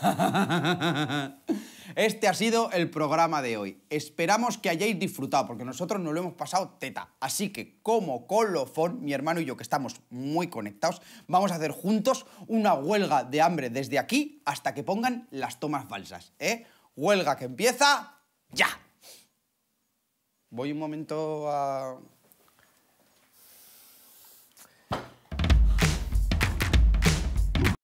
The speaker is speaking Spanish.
Este ha sido el programa de hoy. Esperamos que hayáis disfrutado, porque nosotros nos lo hemos pasado teta. Así que, como colofón, mi hermano y yo, que estamos muy conectados, vamos a hacer juntos una huelga de hambre desde aquí hasta que pongan las tomas falsas. ¿eh? Huelga que empieza ya. Voy un momento a...